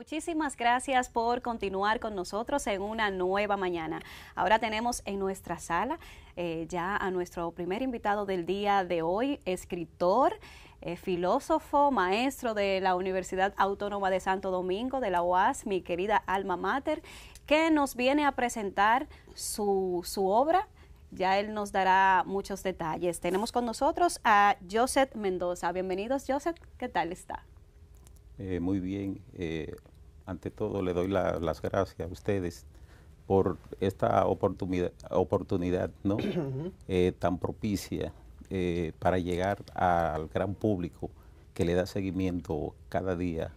Muchísimas gracias por continuar con nosotros en una nueva mañana. Ahora tenemos en nuestra sala eh, ya a nuestro primer invitado del día de hoy, escritor, eh, filósofo, maestro de la Universidad Autónoma de Santo Domingo de la UAS, mi querida Alma Mater, que nos viene a presentar su, su obra. Ya él nos dará muchos detalles. Tenemos con nosotros a Joseph Mendoza. Bienvenidos, Joseph. ¿Qué tal está? Eh, muy bien. Eh, ante todo, le doy las gracias a ustedes por esta oportunidad, oportunidad ¿no? Eh, tan propicia para llegar al gran público que le da seguimiento cada día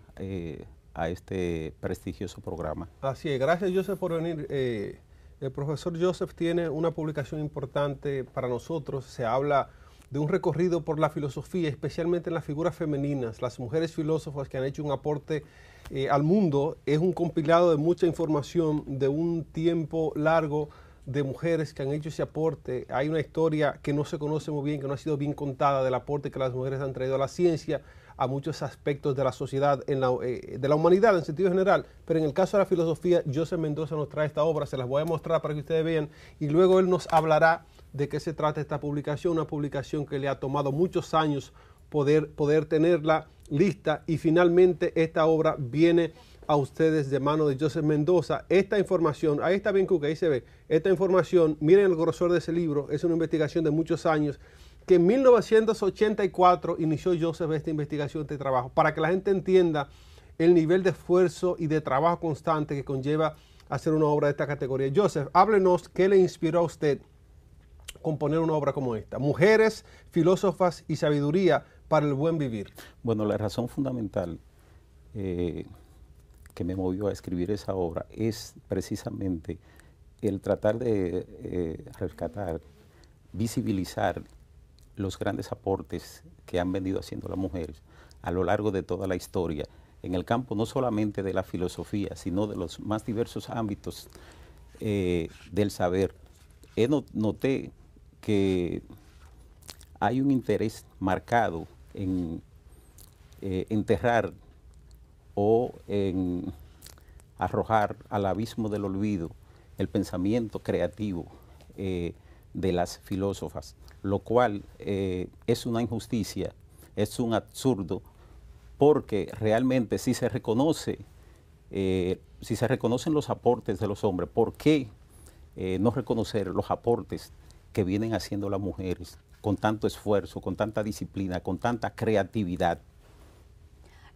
a este prestigioso programa. Así es, gracias Joseph por venir. el profesor Joseph tiene una publicación importante para nosotros, se habla de un recorrido por la filosofía, especialmente en las figuras femeninas, las mujeres filósofas que han hecho un aporte eh, al mundo. Es un compilado de mucha información, de un tiempo largo de mujeres que han hecho ese aporte. Hay una historia que no se conoce muy bien, que no ha sido bien contada del aporte que las mujeres han traído a la ciencia, a muchos aspectos de la sociedad, eh, de la humanidad en sentido general, pero en el caso de la filosofía, Joseph Mendoza nos trae esta obra, se las voy a mostrar para que ustedes vean, y luego él nos hablará de qué se trata esta publicación, una publicación que le ha tomado muchos años poder, poder tenerla lista, y finalmente esta obra viene a ustedes de mano de Joseph Mendoza. Esta información, ahí está bien Cook, ahí se ve, esta información, miren el grosor de ese libro, es una investigación de muchos años, que en 1984 inició Joseph esta investigación, de este trabajo, para que la gente entienda el nivel de esfuerzo y de trabajo constante que conlleva hacer una obra de esta categoría. Joseph, háblenos qué le inspiró a usted componer una obra como esta. Mujeres, filósofas y sabiduría para el buen vivir. Bueno, la razón fundamental eh, que me movió a escribir esa obra es precisamente el tratar de eh, rescatar, visibilizar los grandes aportes que han venido haciendo las mujeres a lo largo de toda la historia en el campo no solamente de la filosofía, sino de los más diversos ámbitos eh, del saber. He noté que hay un interés marcado en eh, enterrar o en arrojar al abismo del olvido el pensamiento creativo eh, de las filósofas, lo cual eh, es una injusticia, es un absurdo, porque realmente si se reconoce, eh, si se reconocen los aportes de los hombres, ¿por qué eh, no reconocer los aportes que vienen haciendo las mujeres con tanto esfuerzo, con tanta disciplina, con tanta creatividad?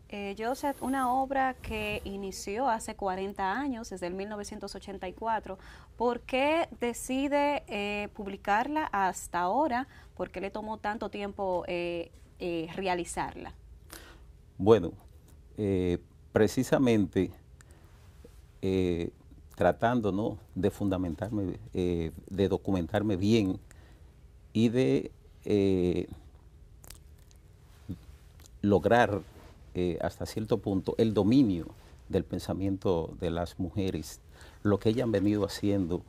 Eh, Joseph, una obra que inició hace 40 años, desde el 1984. ¿Por qué decide eh, publicarla hasta ahora? ¿Por qué le tomó tanto tiempo eh, realizarla? Bueno, precisamente tratando de fundamentarme, de documentarme bien y de lograr hasta cierto punto el dominio del pensamiento de las mujeres, lo que ellas han venido haciendo,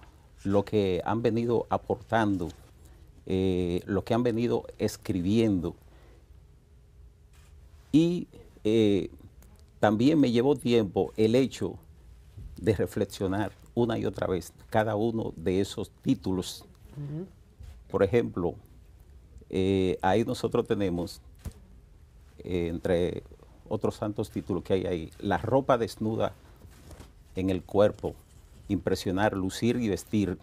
lo que han venido aportando, eh, lo que han venido escribiendo. Y eh, también me llevó tiempo el hecho de reflexionar una y otra vez cada uno de esos títulos. Por ejemplo, eh, ahí nosotros tenemos entre otros santos títulos que hay ahí. La ropa desnuda en el cuerpo, impresionar, lucir y vestir.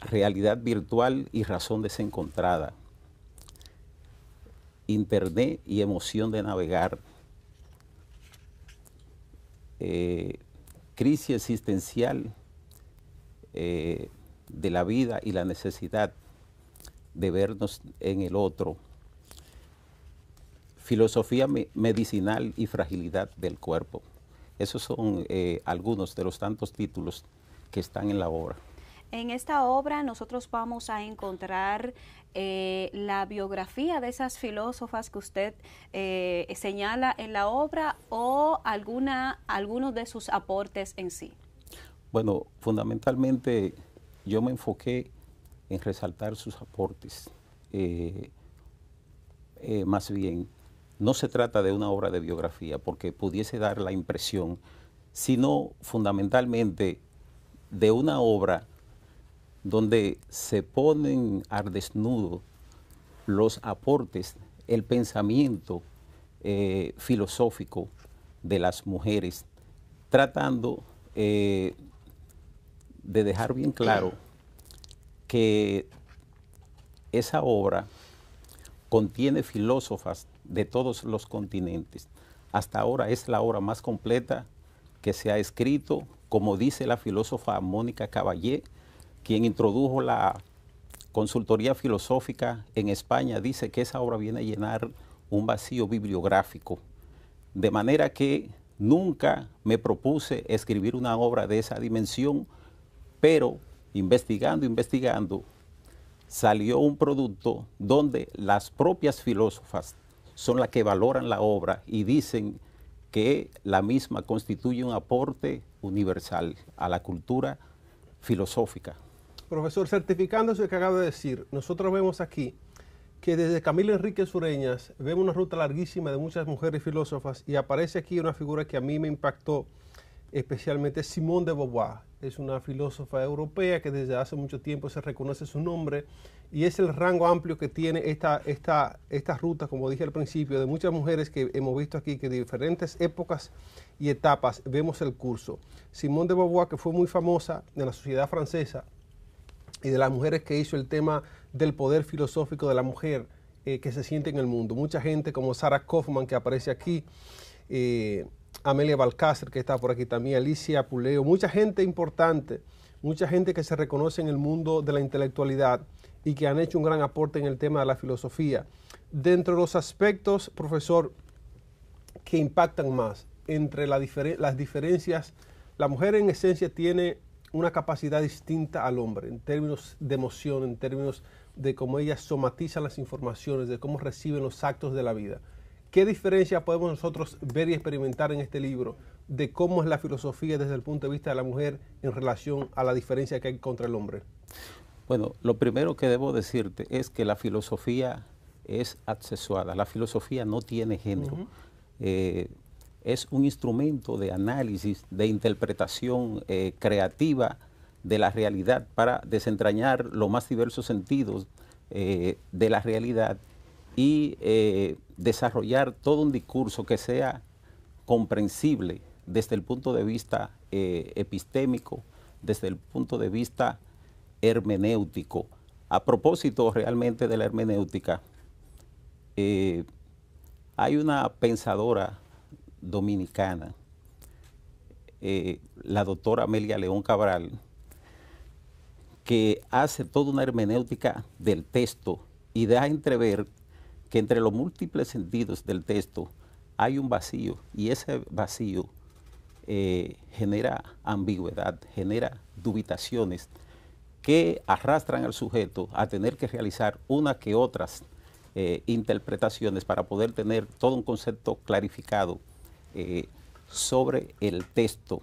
Realidad virtual y razón desencontrada. Internet y emoción de navegar. Eh, crisis existencial eh, de la vida y la necesidad de vernos en el otro filosofía medicinal y fragilidad del cuerpo. Esos son eh, algunos de los tantos títulos que están en la obra. En esta obra nosotros vamos a encontrar eh, la biografía de esas filósofas que usted eh, señala en la obra o alguna, algunos de sus aportes en sí. Bueno, fundamentalmente yo me enfoqué en resaltar sus aportes, más bien no se trata de una obra de biografía, porque pudiese dar la impresión, sino fundamentalmente de una obra donde se ponen al desnudo los aportes, el pensamiento eh, filosófico de las mujeres, tratando eh, de dejar bien claro que esa obra contiene filósofas de todos los continentes. Hasta ahora es la obra más completa que se ha escrito, como dice la filósofa Mónica Caballé, quien introdujo la consultoría filosófica en España, dice que esa obra viene a llenar un vacío bibliográfico. De manera que nunca me propuse escribir una obra de esa dimensión, pero investigando, investigando, salió un producto donde las propias filósofas son las que valoran la obra y dicen que la misma constituye un aporte universal a la cultura filosófica. Profesor, certificando eso que acabo de decir, nosotros vemos aquí que desde Camilo Enrique Sureñas vemos una ruta larguísima de muchas mujeres filósofas y aparece aquí una figura que a mí me impactó especialmente Simone de Beauvoir. Es una filósofa europea que desde hace mucho tiempo se reconoce su nombre y es el rango amplio que tiene esta, esta, ruta, como dije al principio, de muchas mujeres que hemos visto aquí, que de diferentes épocas y etapas vemos el curso. Simone de Beauvoir, que fue muy famosa en la sociedad francesa y de las mujeres que hizo el tema del poder filosófico de la mujer eh, que se siente en el mundo. Mucha gente como Sarah Kaufman, que aparece aquí. Eh, Amelia Balcácer, que está por aquí también, Alicia Puleo, mucha gente importante, mucha gente que se reconoce en el mundo de la intelectualidad y que han hecho un gran aporte en el tema de la filosofía. Dentro de los aspectos, profesor, que impactan más entre las diferencias, la mujer en esencia tiene una capacidad distinta al hombre en términos de emoción, en términos de cómo ella somatiza las informaciones, de cómo reciben los actos de la vida. ¿Qué diferencia podemos nosotros ver y experimentar en este libro de cómo es la filosofía desde el punto de vista de la mujer en relación a la diferencia que hay contra el hombre? Bueno, lo primero que debo decirte es que la filosofía es accesuada, la filosofía no tiene género. Eh, es un instrumento de análisis, de interpretación eh, creativa de la realidad para desentrañar los más diversos sentidos eh, de la realidad y desarrollar todo un discurso que sea comprensible desde el punto de vista eh, epistémico, desde el punto de vista hermenéutico. A propósito realmente de la hermenéutica, eh, hay una pensadora dominicana, eh, la doctora Amelia León Cabral, que hace toda una hermenéutica del texto y da a entrever que entre los múltiples sentidos del texto hay un vacío y ese vacío eh, genera ambigüedad, genera dubitaciones que arrastran al sujeto a tener que realizar una que otras eh, interpretaciones para poder tener todo un concepto clarificado eh, sobre el texto.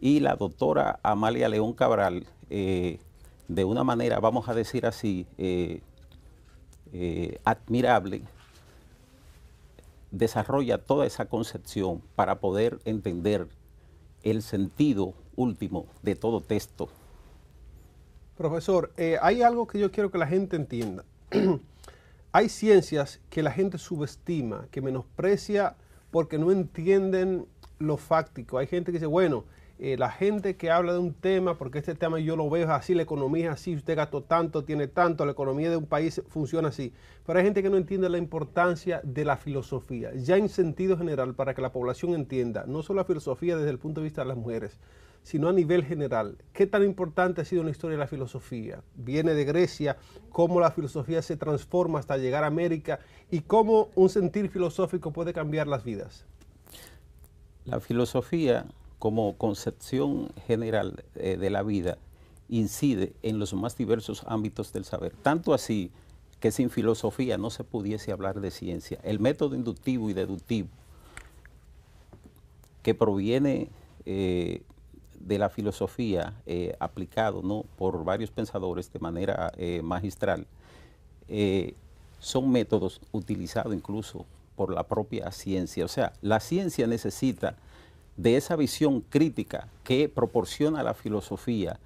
Y la doctora Amalia León Cabral, de una manera, vamos a decir así, eh, admirable, desarrolla toda esa concepción para poder entender el sentido último de todo texto. Profesor, eh, hay algo que yo quiero que la gente entienda. hay ciencias que la gente subestima, que menosprecia porque no entienden lo fáctico. Hay gente que dice, bueno, eh, la gente que habla de un tema, porque este tema yo lo veo así, la economía es así, usted gastó tanto, tiene tanto, la economía de un país funciona así. Pero hay gente que no entiende la importancia de la filosofía, ya en sentido general, para que la población entienda, no solo la filosofía desde el punto de vista de las mujeres, sino a nivel general. ¿Qué tan importante ha sido en la historia de la filosofía? Viene de Grecia, cómo la filosofía se transforma hasta llegar a América y cómo un sentir filosófico puede cambiar las vidas. La filosofía como concepción general eh, de la vida incide en los más diversos ámbitos del saber. Tanto así que sin filosofía no se pudiese hablar de ciencia. El método inductivo y deductivo que proviene eh, de la filosofía eh, aplicado por varios pensadores de manera magistral, son métodos utilizados incluso por la propia ciencia. O sea, la ciencia necesita de esa visión crítica que proporciona la filosofía,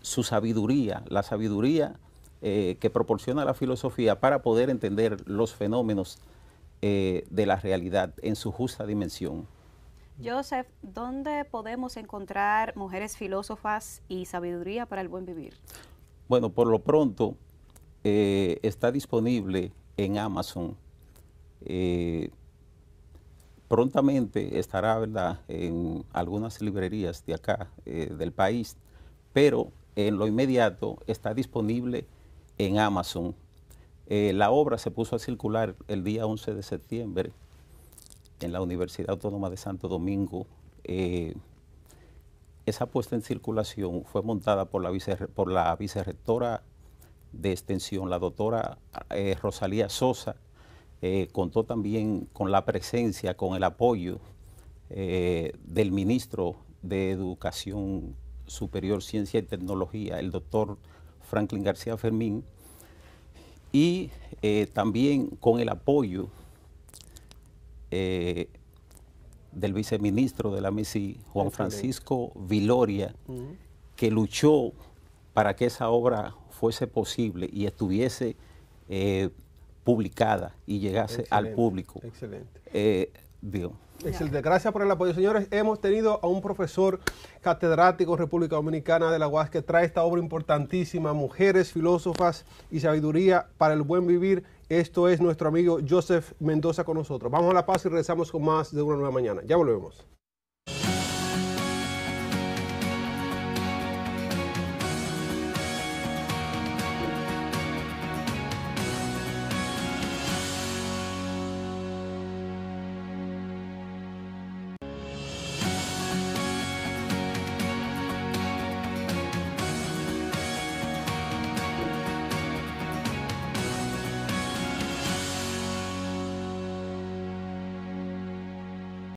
su sabiduría, la sabiduría eh, que proporciona la filosofía para poder entender los fenómenos eh, de la realidad en su justa dimensión. Joseph, ¿dónde podemos encontrar mujeres filósofas y sabiduría para el buen vivir? Bueno, por lo pronto eh, está disponible en Amazon prontamente estará en algunas librerías de acá, eh, del país, pero en lo inmediato está disponible en Amazon. Eh, la obra se puso a circular el día 11 de septiembre en la Universidad Autónoma de Santo Domingo. Eh, esa puesta en circulación fue montada por la, vice, por la vicerrectora de extensión, la doctora Rosalía Sosa, eh, contó también con la presencia, con el apoyo eh, del ministro de Educación Superior, Ciencia y Tecnología, el doctor Franklin García Fermín, y eh, también con el apoyo del viceministro de la MISI, e Juan Francisco Viloria, que luchó para que esa obra fuese posible y estuviese publicada y llegase al público. Excelente. Eh, excelente. Gracias por el apoyo, señores. Hemos tenido a un profesor catedrático República Dominicana de la UAS que trae esta obra importantísima, Mujeres, Filósofas y Sabiduría para el Buen Vivir. Esto es nuestro amigo Joseph Mendoza con nosotros. Vamos a la paz y regresamos con más de una nueva mañana. Ya volvemos.